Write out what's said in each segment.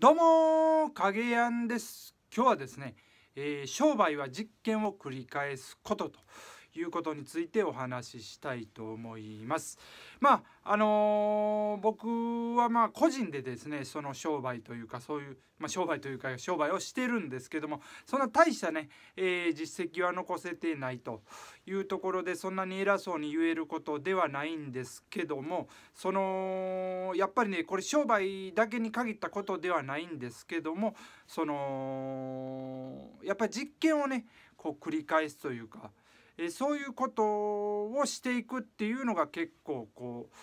どうも影やんです今日はですね、えー、商売は実験を繰り返すことということについてお話ししたいと思います。まああのー、僕はまあ個人でですねその商売というかそういう、まあ、商売というか商売をしてるんですけどもそんな大したね、えー、実績は残せてないというところでそんなに偉そうに言えることではないんですけどもそのやっぱりねこれ商売だけに限ったことではないんですけどもそのやっぱり実験をねこう繰り返すというか。えそういうことをしていくっていうのが結構こう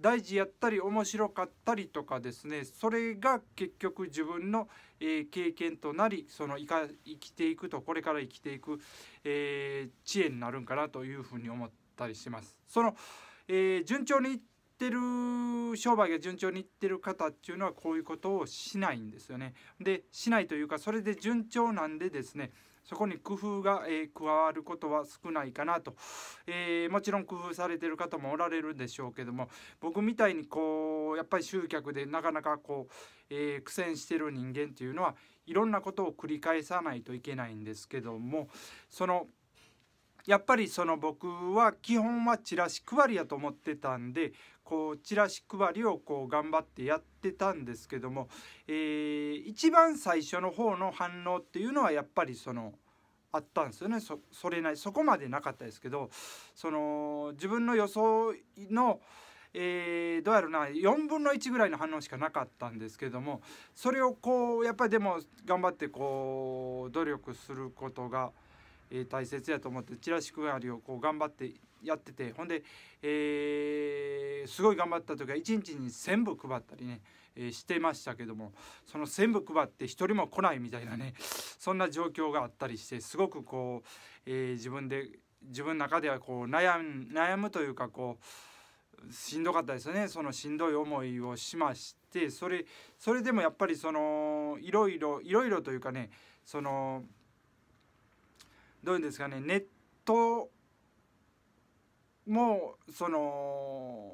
大事やったり面白かったりとかですねそれが結局自分の、え経験となりその生か生きていくとこれから生きていく、え知恵になるんかなというふうに思ったりします。その、え順調にいってる商売が順調にいってる方っていうのはこういうことをしないんですよね。でしないというかそれで順調なんでですねそこに工夫が、え加わることは少ないかなと、えもちろん工夫されてる方もおられるんでしょうけども僕みたいにこうやっぱり集客でなかなかこう、え苦戦してる人間っていうのはいろんなことを繰り返さないといけないんですけどもその。やっぱりその僕は基本はチラシ配りやと思ってたんでこうチラシ配りをこう頑張ってやってたんですけども、えー、一番最初の方の反応っていうのはやっぱりそのあったんですよねそそれなりそこまでなかったですけどその自分の予想のえー、どうやろな4分の1ぐらいの反応しかなかったんですけどもそれをこうやっぱりでも頑張ってこう努力することがえー、大切やと思ってチラシ配りをこう頑張ってやっててほんで、えー、すごい頑張った時は一日に1,000部配ったりね、えー、してましたけどもその1,000部配って1人も来ないみたいなねそんな状況があったりしてすごくこう、え自分で自分の中ではこう悩む悩むというかこう。しんどかったですよねそのしんどい思いをしましてそれそれでもやっぱりそのいろいろいろいろというかねそのどういうんですかねネットもその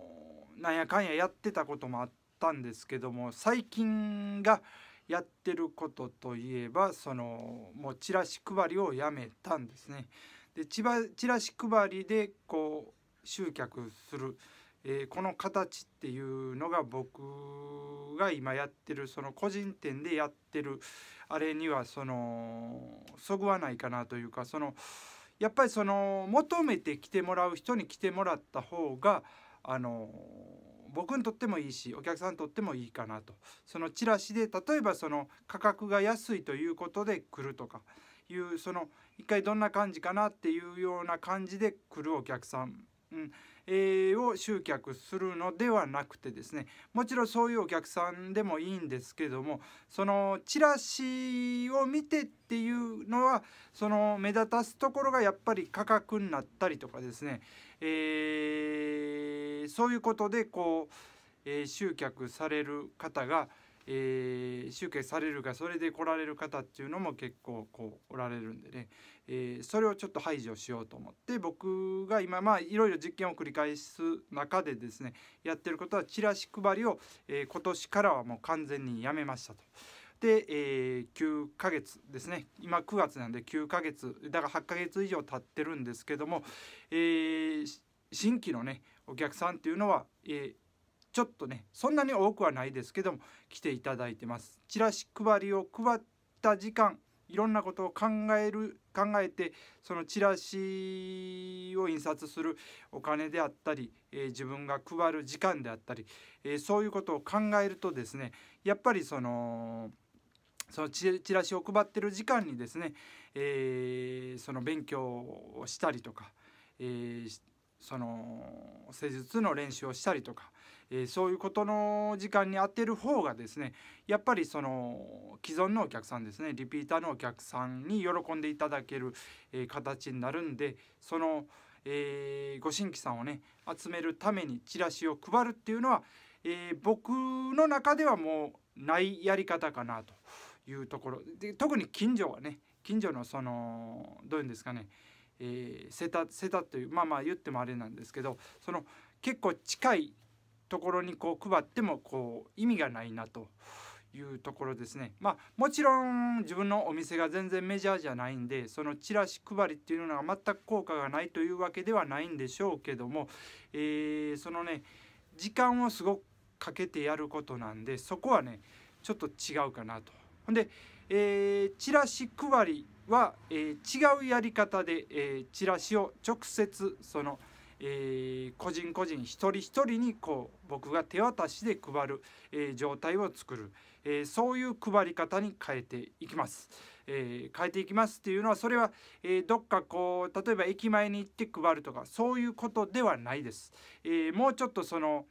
なんやかんややってたこともあったんですけども最近がやってることといえばそのもうチラシ配りをやめたんですね。でチラシ配りでこう集客する。えー、この形っていうのが僕が今やってるその個人店でやってるあれにはそのそぐわないかなというかそのやっぱりその求めて来てもらう人に来てもらった方があの僕にとってもいいしお客さんにとってもいいかなとそのチラシで例えばその価格が安いということで来るとかいうその一回どんな感じかなっていうような感じで来るお客さんうん、えー、を集客するのではなくてですねもちろんそういうお客さんでもいいんですけどもそのチラシを見てっていうのはその目立たすところがやっぱり価格になったりとかですね、えー、そういうことでこう、えー、集客される方が、えー、集計されるかそれで来られる方っていうのも結構こうおられるんでね、えー、それをちょっと排除しようと思って僕が今まあいろいろ実験を繰り返す中でですねやってることはチラシ配りを、えー、今年からはもう完全にやめましたと。で、え9ヶ月ですね今9月なんで9ヶ月だから8ヶ月以上経ってるんですけども、え新規のねお客さんっていうのは、えちょっとねそんなに多くはないですけども来ていただいてますチラシ配りを配った時間いろんなことを考える考えてそのチラシを印刷するお金であったり、えー、自分が配る時間であったり、えー、そういうことを考えるとですねやっぱりそのそのチラシを配ってる時間にですね、えー、その勉強をしたりとか、えその施術の練習をしたりとか、えー、そういうことの時間に当てる方がですねやっぱりその既存のお客さんですねリピーターのお客さんに喜んでいただける、えー、形になるんでその、えー、ご新規さんをね集めるためにチラシを配るっていうのは、え僕の中ではもうないやり方かなというところで特に近所はね近所のそのどういうんですかねえー、瀬田瀬田というまあまあ言ってもあれなんですけどその結構近いところにこう配ってもこう意味がないなというところですね。まあ、もちろん自分のお店が全然メジャーじゃないんでそのチラシ配りっていうのが全く効果がないというわけではないんでしょうけども、えー、そのね時間をすごくかけてやることなんでそこはねちょっと違うかなと。ほんで、えー、チラシ配りは、えー、違うやり方で、えー、チラシを直接そのえー、個人個人一人一人にこう僕が手渡しで配る、えー、状態を作る、えー、そういう配り方に変えていきます。え変えていきますっていうのはそれは、えどっかこう例えば駅前に行って配るとかそういうことではないです。えもうちょっとその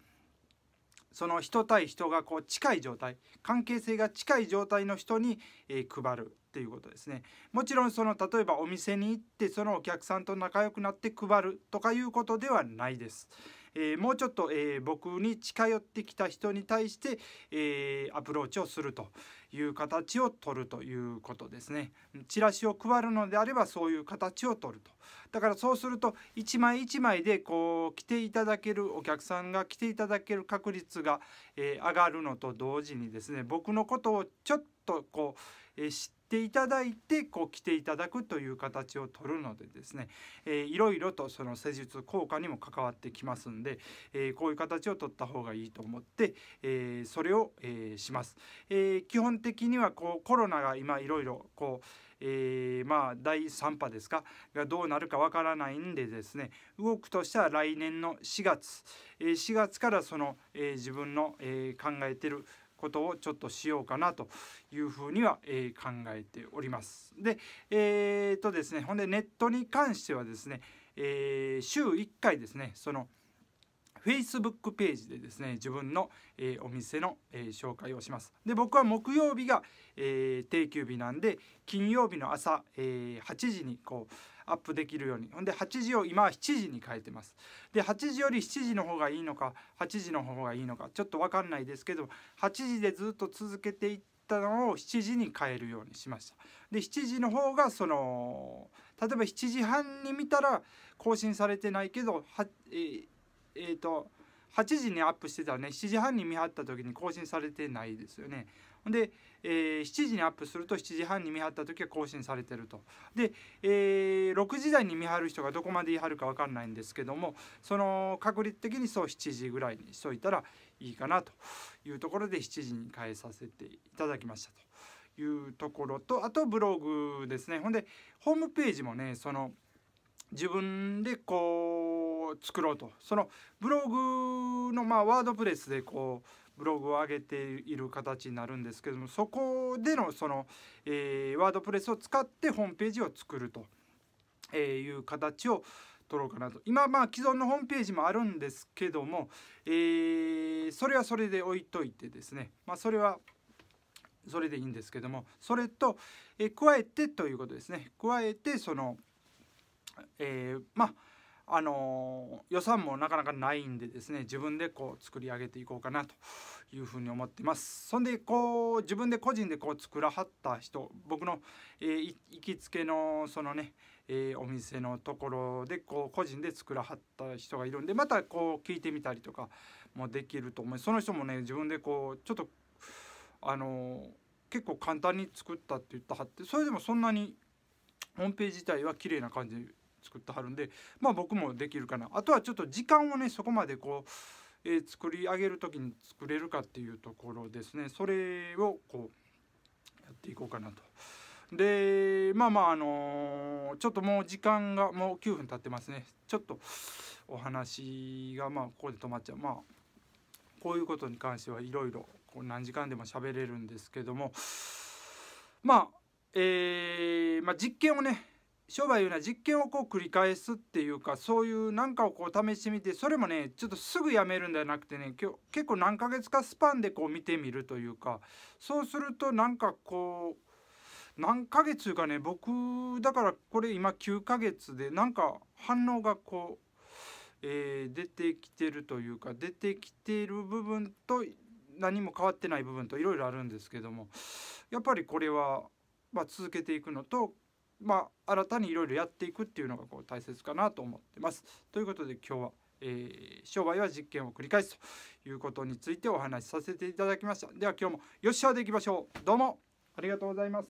その人対人がこう近い状態関係性が近い状態の人に、え配るっていうことですねもちろんその例えばお店に行ってそのお客さんと仲良くなって配るとかいうことではないです。えー、もうちょっと、えー、僕に近寄ってきた人に対して、えー、アプローチをするという形を取るということですね。チラシを配るのであればそういう形を取ると。だからそうすると一枚一枚でこう来ていただけるお客さんが来ていただける確率が、え上がるのと同時にですね僕のことをちょっとこう、えー、知ってていただいてこう来ていただくという形を取るのでですね、えー、いろいろとその施術効果にも関わってきますんで、えー、こういう形をとった方がいいと思って、えー、それを、えー、します。えー、基本的にはこうコロナが今いろいろこうえー、まあ第3波ですかがどうなるかわからないんでですね動くとしては来年の4月、えー、4月からその、えー、自分の、えー、考えてることをちょっとしようかなというふうには、え考えております。で、えー、っとですね、ほんでネットに関してはですね、えー、週1回ですね、その Facebook ページでですね、自分の、えー、お店の、えー、紹介をします。で、僕は木曜日が、え定休日なんで、金曜日の朝、え8時にこう、アップできるようにほんで8時を今は7時に変えてますで8時より7時の方がいいのか8時の方がいいのかちょっと分かんないですけど8時でずっと続けていったのを7時に変えるようにしましたで7時の方がその例えば7時半に見たら更新されてないけどはえー、えー、と8時にアップしてたらね7時半に見張った時に更新されてないですよねで、えー、7時にアップすると7時半に見張った時は更新されてると。で、えー、6時台に見張る人がどこまで言い張るか分かんないんですけどもその確率的にそう7時ぐらいにしといたらいいかなというところで7時に変えさせていただきましたというところとあとブログですねほんでホームページもねその自分でこう作ろうとそのブログのまあワードプレスでこうブログを上げている形になるんですけどもそこでのその、えー、ワードプレスを使ってホームページを作ると、えいう形を取ろうかなと今まあ既存のホームページもあるんですけども、えー、それはそれで置いといてですね、まあ、それはそれでいいんですけどもそれと、えー、加えてということですね加えてその、えー、まああの予算もなかなかないんでですね自分でこう作り上げていこうかなというふうに思ってますそんでこう自分で個人でこう作らはった人僕の、えー、行きつけのそのね、えー、お店のところでこう個人で作らはった人がいるんでまたこう聞いてみたりとかもできると思いその人もね自分でこうちょっとあの結構簡単に作ったって言ったはってそれでもそんなにホームページ自体は綺麗な感じ作ってはるんでまあ僕もできるかなあとはちょっと時間をねそこまでこう、えー、作り上げる時に作れるかっていうところですねそれをこうやっていこうかなと。でまあまああのー、ちょっともう時間がもう9分経ってますねちょっとお話がまあここで止まっちゃうまあこういうことに関してはいろいろ何時間でも喋れるんですけどもまあえーまあ、実験をね商売いうのは実験をこう繰り返すっていうかそういう何かをこう試してみてそれもねちょっとすぐやめるんじゃなくてね結構何ヶ月かスパンでこう見てみるというかそうするとなんかこう何ヶ月いうかね僕だからこれ今9ヶ月でなんか反応がこう、えー、出てきてるというか出てきてる部分と何も変わってない部分といろいろあるんですけどもやっぱりこれは、まあ、続けていくのとまあ、新たにいろいろやっていくっていうのがこう大切かなと思ってます。ということで今日は、えー、商売は実験を繰り返すということについてお話しさせていただきました。では今日もよっしゃでいきましょう。どうもありがとうございます。